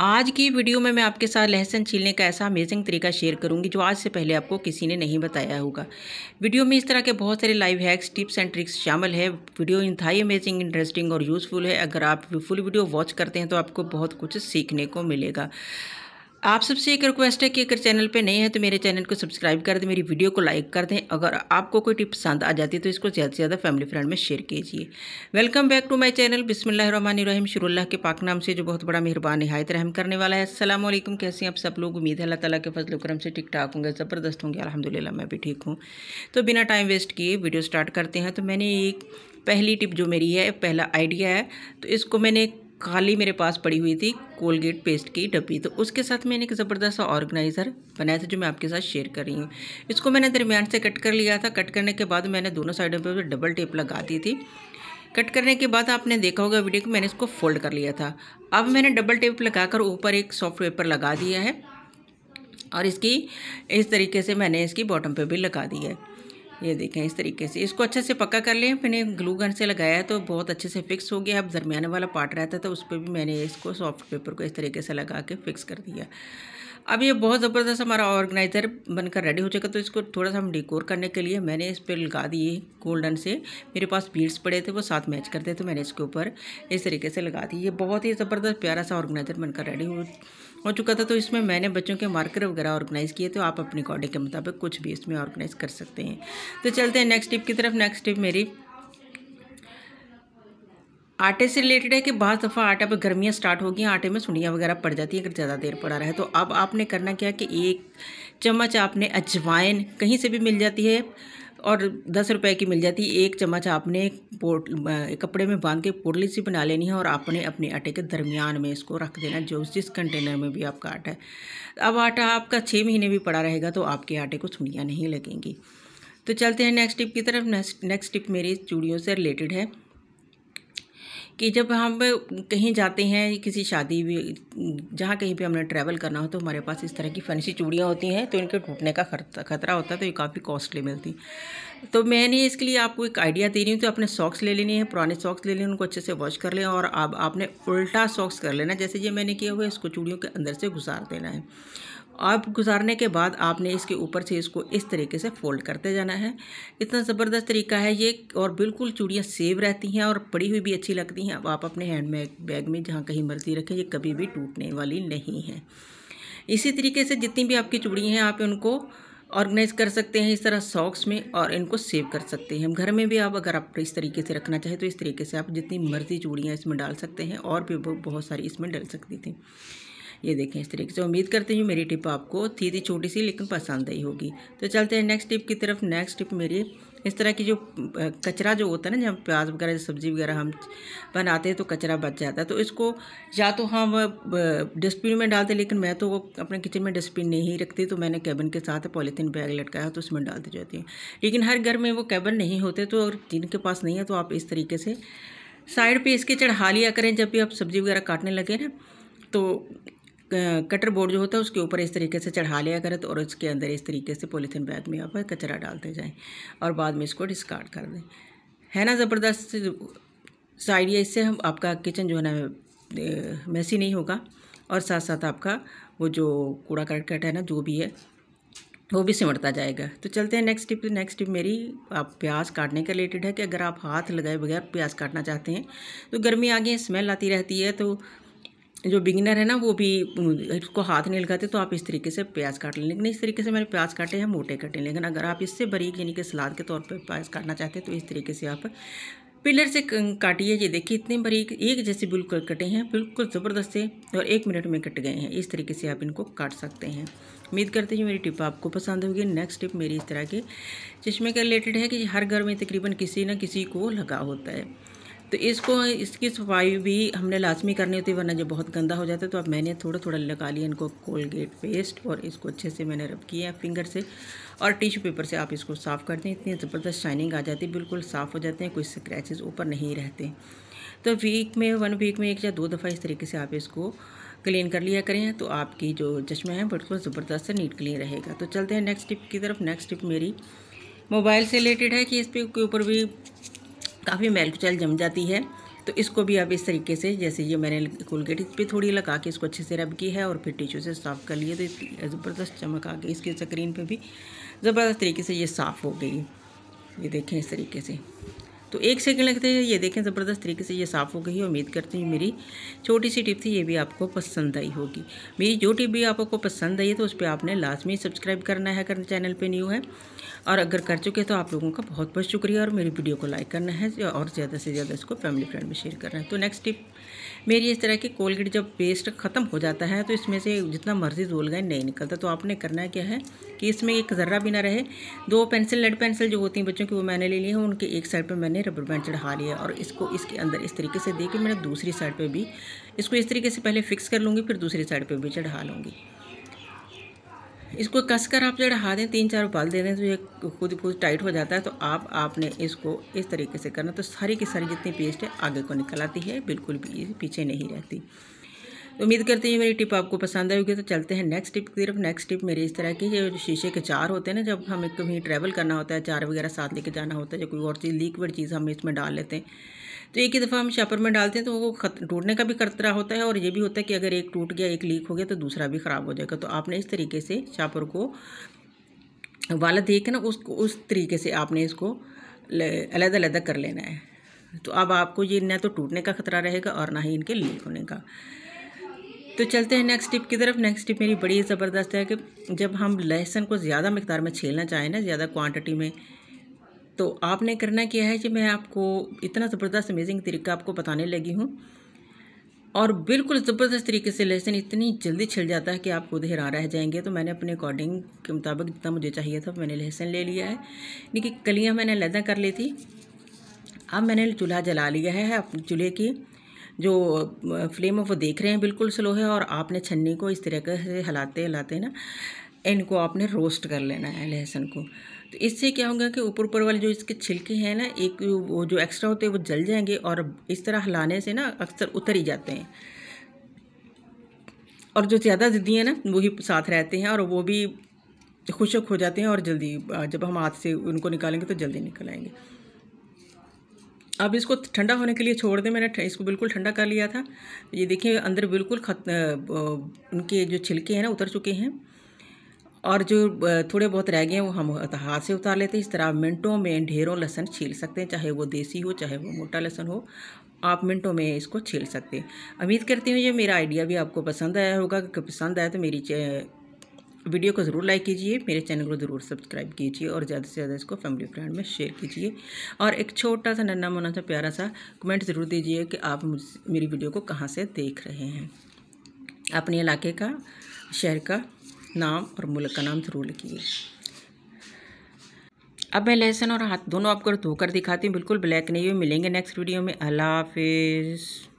आज की वीडियो में मैं आपके साथ लहसुन छीलने का ऐसा अमेजिंग तरीका शेयर करूंगी जो आज से पहले आपको किसी ने नहीं बताया होगा वीडियो में इस तरह के बहुत सारे life hacks tips and tricks शामिल है वीडियो इंतहाई अमेजिंग इंटरेस्टिंग और यूज़फुल है अगर आप फुल वीडियो वॉच करते हैं तो आपको बहुत कुछ सीखने को मिलेगा आप सबसे एक रिक्वेस्ट है कि अगर चैनल पे नए हैं तो मेरे चैनल को सब्सक्राइब कर दें मेरी वीडियो को लाइक कर दें अगर आपको कोई टिप पसंद आ जाती है तो इसको ज़्यादा से ज़्यादा फैमिली फ्रेंड में शेयर कीजिए welcome back to my channel बिसमीम शुरुल्लाह के पाक नाम से जो बहुत बड़ा मेहरबान नहायत रहम करने वाला है असलम कैसे आप सब लोग उम्मीद है अल्लाह तला के फजल करम से ठीक ठाक होंगे ज़बरदस्त होंगे अलहमदिल्ला मैं भी ठीक हूँ तो बिना टाइम वेस्ट किए वीडियो स्टार्ट करते हैं तो मैंने एक पहली टिप जो मेरी है पहला आइडिया है तो इसको मैंने खाली मेरे पास पड़ी हुई थी कोलगेट पेस्ट की डब्बी तो उसके साथ मैंने एक ज़बरदस्त ऑर्गेनाइज़र बनाया था जो मैं आपके साथ शेयर कर रही हूँ इसको मैंने दरमियान से कट कर लिया था कट करने के बाद मैंने दोनों साइडों पर डबल टेप लगा दी थी कट करने के बाद आपने देखा होगा वीडियो को मैंने इसको फोल्ड कर लिया था अब मैंने डबल टेप लगाकर ऊपर एक सॉफ्ट पेपर लगा दिया है और इसकी इस तरीके से मैंने इसकी बॉटम पे भी लगा दी है ये देखें इस तरीके से इसको अच्छे से पक्का कर लें मैंने ग्लू गन से लगाया तो बहुत अच्छे से फिक्स हो गया अब दरमियाने वाला पार्ट रहता तो उस पर भी मैंने इसको सॉफ्ट पेपर को इस तरीके से लगा के फिक्स कर दिया अब ये बहुत ज़बरदस्त हमारा ऑर्गेनाइज़र बनकर रेडी हो चुका तो इसको थोड़ा सा हम डिकोर करने के लिए मैंने इस पर लगा दिए गोल्डन से मेरे पास बीड्स पड़े थे वो साथ मैच करते तो मैंने इसके ऊपर इस तरीके से लगा दी ये बहुत ही ज़बरदस्त प्यारा सा ऑर्गेनाइज़र बनकर रेडी हो हो चुका था तो इसमें मैंने बच्चों के मार्कर वगैरह ऑर्गेनाइज़ किए तो आप अपने अकॉर्डिंग के मुताबिक कुछ भी इसमें ऑर्गेनाइज़ कर सकते हैं तो चलते हैं नेक्स्ट टिप की तरफ नेक्स्ट टिप मेरी आटे से रिलेटेड है कि बहुत दफ़ा आटा पर गर्मियाँ स्टार्ट हो गई आटे में सुनियाँ वगैरह पड़ जाती हैं अगर ज़्यादा देर पड़ा रहा है तो अब आपने करना क्या कि एक चम्मच आपने अजवाइन कहीं से भी मिल जाती है और दस रुपए की मिल जाती है एक चम्मच आपने पोट कपड़े में बांध के पोटली सी बना लेनी है और आपने अपने आटे के दरमियान में इसको रख देना जो जिस कंटेनर में भी आपका आटा है अब आटा आपका छः महीने भी पड़ा रहेगा तो आपके आटे को सुनियाँ नहीं लगेंगी तो चलते हैं नेक्स्ट टिप की तरफ नेक्स्ट टिप मेरी चूड़ियों से रिलेटेड है कि जब हम कहीं जाते हैं किसी शादी भी जहाँ कहीं भी हमने ट्रैवल करना हो तो हमारे पास इस तरह की फैंसी चूड़ियाँ होती हैं तो इनके टूटने का खतरा होता है तो ये काफ़ी कॉस्टली मिलती तो मैंने इसके लिए आपको एक आइडिया दे रही हूँ तो अपने सॉक्स ले लेने हैं पुराने सॉक्स ले लें उनको अच्छे से वॉश कर लें और अब आपने उल्टा सॉक्स कर लेना जैसे ये मैंने किया हुआ है इसको चूड़ियों के अंदर से गुजार देना है आप गुजारने के बाद आपने इसके ऊपर से इसको इस तरीके से फोल्ड करते जाना है इतना ज़बरदस्त तरीका है ये और बिल्कुल चूड़ियाँ सेव रहती हैं और पड़ी हुई भी अच्छी लगती हैं आप अपने हैंड बैग में जहाँ कहीं मर्जी रखें ये कभी भी टूटने वाली नहीं है इसी तरीके से जितनी भी आपकी चूड़ियाँ हैं आप उनको ऑर्गेनाइज कर सकते हैं इस तरह सॉक्स में और इनको सेव कर सकते हैं घर में भी आप अगर आप इस तरीके से रखना चाहें तो इस तरीके से आप जितनी मर्ज़ी चूड़ियाँ इसमें डाल सकते हैं और भी बहुत सारी इसमें डल सकती थी ये देखें इस तरीके से उम्मीद करती हूँ मेरी टिप आपको थी थी छोटी सी लेकिन पसंद आई होगी तो चलते हैं नेक्स्ट टिप की तरफ नेक्स्ट टिप मेरी इस तरह की जो कचरा जो होता है ना जब प्याज वगैरह सब्ज़ी वगैरह हम बनाते हैं तो कचरा बच जाता है तो इसको या तो हम डस्टबिन में डालते लेकिन मैं तो अपने किचन में डस्टबिन नहीं रखती तो मैंने कैबिन के साथ पॉलीथीन बैग लटकाया तो उसमें डाल दी जाती हूँ लेकिन हर घर में वो कैबिन नहीं होते तो अगर जिनके पास नहीं है तो आप इस तरीके से साइड पे इसके चढ़ा लिया करें जब भी आप सब्ज़ी वगैरह काटने लगे ना तो कटर बोर्ड जो होता है उसके ऊपर इस तरीके से चढ़ा लिया करें तो और इसके अंदर इस तरीके से पॉलीथीन बैग में आप कचरा डालते जाएं और बाद में इसको डिस्कार्ड कर दें है ना ज़बरदस्त सा आइडिया इससे हम आपका किचन जो है ना मैसी नहीं होगा और साथ साथ आपका वो जो कूड़ा करकट है ना जो भी है वो भी सिमटता जाएगा तो चलते हैं नेक्स्ट टिप नेक्स्ट टिप मेरी आप प्याज काटने के रिलेटेड है कि अगर आप हाथ लगाए बगैर प्याज काटना चाहते हैं तो गर्मी आ गई स्मेल आती रहती है तो जो बिगिनर है ना वो भी इसको हाथ नहीं लगाते तो आप इस तरीके से प्याज काट लें लेकिन इस तरीके से मैंने प्याज काटे हैं मोटे कटे लेकिन अगर आप इससे बरीक यानी कि सलाद के तौर पर प्याज काटना चाहते हैं तो इस तरीके से आप पिलर से काटिए ये देखिए इतने बरीक एक जैसे बिल्कुल कटे हैं बिल्कुल ज़बरदस्त से और एक मिनट में कट गए हैं इस तरीके से आप इनको काट सकते हैं उम्मीद करते हैं मेरी टिप आपको पसंद होगी नेक्स्ट टिप मेरी इस तरह के चश्मे के रिलेटेड है कि हर घर में तकरीबन किसी न किसी को लगा होता है तो इसको इसकी सफाई भी हमने लाजमी करनी होती है वरना जब बहुत गंदा हो जाता है तो अब मैंने थोड़ा थोड़ा लगा लिया इनको कोलगेट पेस्ट और इसको अच्छे से मैंने रब किया फिंगर से और टिश्यू पेपर से आप इसको साफ़ कर दें इतनी ज़बरदस्त शाइनिंग आ जाती है बिल्कुल साफ़ हो जाते हैं कोई स्क्रैचेज़ ऊपर नहीं रहते तो वीक में वन वीक में एक या दो दफ़ा इस तरीके से आप इसको क्लीन कर लिया करें तो आपकी जो चश्मा है बिल्कुल ज़बरदस्त नीट क्लीन रहेगा तो चलते हैं नेक्स्ट टिप की तरफ नेक्स्ट टिप मेरी मोबाइल से रिलेटेड है कि इस पर के ऊपर भी काफ़ी कुचैल जम जाती है तो इसको भी अब इस तरीके से जैसे ये मैंने कोलगेट इस पर थोड़ी लगा के इसको अच्छे से रब की है और फिर टिश्यू से साफ़ कर लिए तो ज़बरदस्त चमक आ गई इसकी स्क्रीन पे भी ज़बरदस्त तरीके से ये साफ़ हो गई ये देखें इस तरीके से तो एक सेकेंड लगते हैं ये देखें ज़बरदस्त तरीके से ये साफ़ हो गई है उम्मीद करती हूँ मेरी छोटी सी टिप थी ये भी आपको पसंद आई होगी मेरी जो टिप भी आपको पसंद आई है तो उस पर आपने लाजमी सब्सक्राइब करना है अगर चैनल पर न्यू है और अगर कर चुके हैं तो आप लोगों का बहुत बहुत शुक्रिया और मेरी वीडियो को लाइक करना है और ज़्यादा से ज़्यादा इसको फैमिली फ्रेंड में शेयर करना है तो नेक्स्ट टिप मेरी इस तरह की कोलगेट जब पेस्ट ख़त्म हो जाता है तो इसमें से जितना मर्जी धोल गए नहीं निकलता तो आपने करना क्या है कि इसमें एक ज़र्रा भी ना रहे दो पेंसिल लेड पेंसिल जो होती हैं बच्चों की वो मैंने ले ली है उनके एक साइड पर मैंने रबर बैंड चढ़ा लिया और इसको इसके अंदर इस तरीके से दे के मैंने दूसरी साइड पे भी इसको इस तरीके से पहले फिक्स कर लूँगी फिर दूसरी साइड पे भी चढ़ा लूँगी इसको कसकर आप चढ़ा दें तीन चार बाल दे दें तो ये खुद खुद टाइट हो जाता है तो आप आपने इसको इस तरीके से करना तो सारी की सारी जितनी पेस्ट है आगे को निकल आती है बिल्कुल भी पीछे नहीं रहती तो उम्मीद करते हैं मेरी टिप आपको पसंद आई होगी तो चलते हैं नेक्स्ट टिप की तरफ नेक्स्ट टिप मेरी इस तरह की जो शीशे के चार होते हैं ना जब हमें कभी ट्रैवल करना होता है चार वगैरह साथ लेके जाना होता है या कोई और चीज़ लिक्विड चीज़ हम इसमें डाल लेते हैं तो एक ही दफ़ा हम शापर में डालते हैं तो वो टूटने का भी खतरा होता है और ये भी होता है कि अगर एक टूट गया एक लीक हो गया तो दूसरा भी ख़राब हो जाएगा तो आपने इस तरीके से शापर को वाला देख ना उसको उस तरीके से आपने इसको अलग अलग कर लेना है तो अब आपको ये ना तो टूटने का खतरा रहेगा और ना ही इनके लीक होने का तो चलते हैं नेक्स्ट टिप की तरफ नेक्स्ट टिप मेरी बड़ी ज़बरदस्त है कि जब हम लहसुन को ज़्यादा मकदार में छीलना चाहें ना ज़्यादा क्वांटिटी में तो आपने करना क्या है कि मैं आपको इतना ज़बरदस्त अमेजिंग तरीका आपको बताने लगी हूँ और बिल्कुल ज़बरदस्त तरीके से लहसुन इतनी जल्दी छिल जाता है कि आप खुद हैरान रह जाएंगे तो मैंने अपने अकॉर्डिंग के मुताबिक जितना मुझे चाहिए था मैंने लहसुन ले लिया है यानी कि कलियाँ मैंने लदा कर ली थी अब मैंने चूल्हा जला लिया है चूल्हे की जो फ्लेम है वो देख रहे हैं बिल्कुल स्लो है और आपने छन्नी को इस तरीके से हिलाते हिलाते ना इनको आपने रोस्ट कर लेना है लहसुन को तो इससे क्या होगा कि ऊपर ऊपर वाले जो इसके छिलके हैं ना एक वो जो एक्स्ट्रा होते हैं वो जल जाएंगे और इस तरह हिलाने से ना अक्सर उतर ही जाते हैं और जो ज़्यादा ज़िद्दी हैं ना वही साथ रहते हैं और वो भी खुशक हो जाते हैं और जल्दी जब हम हाथ से उनको निकालेंगे तो जल्दी निकल आएंगे अब इसको ठंडा होने के लिए छोड़ दें मैंने इसको बिल्कुल ठंडा कर लिया था ये देखिए अंदर बिल्कुल खत उनके जो छिलके हैं ना उतर चुके हैं और जो थोड़े बहुत रह गए हैं वो हम हाथ से उतार लेते हैं इस तरह आप मिनटों में ढेरों लहसन छील सकते हैं चाहे वो देसी हो चाहे वो मोटा लहसन हो आप मिनटों में इसको छील सकते हैं उम्मीद करती हूँ ये मेरा आइडिया भी आपको पसंद आया होगा पसंद आया तो मेरी वीडियो को ज़रूर लाइक कीजिए मेरे चैनल को ज़रूर सब्सक्राइब कीजिए और ज़्यादा से ज़्यादा इसको फैमिली फ्रेंड में शेयर कीजिए और एक छोटा सा नन्ना मोना सा प्यारा सा कमेंट ज़रूर दीजिए कि आप मेरी वीडियो को कहाँ से देख रहे हैं अपने इलाके का शहर का नाम और मुल्क का नाम ज़रूर लिखिए अब मैं लहसन और हाथ दोनों आपको धोकर दिखाती हूँ बिल्कुल ब्लैक नहीं हुए मिलेंगे नेक्स्ट वीडियो में अल्लाह हाफिज़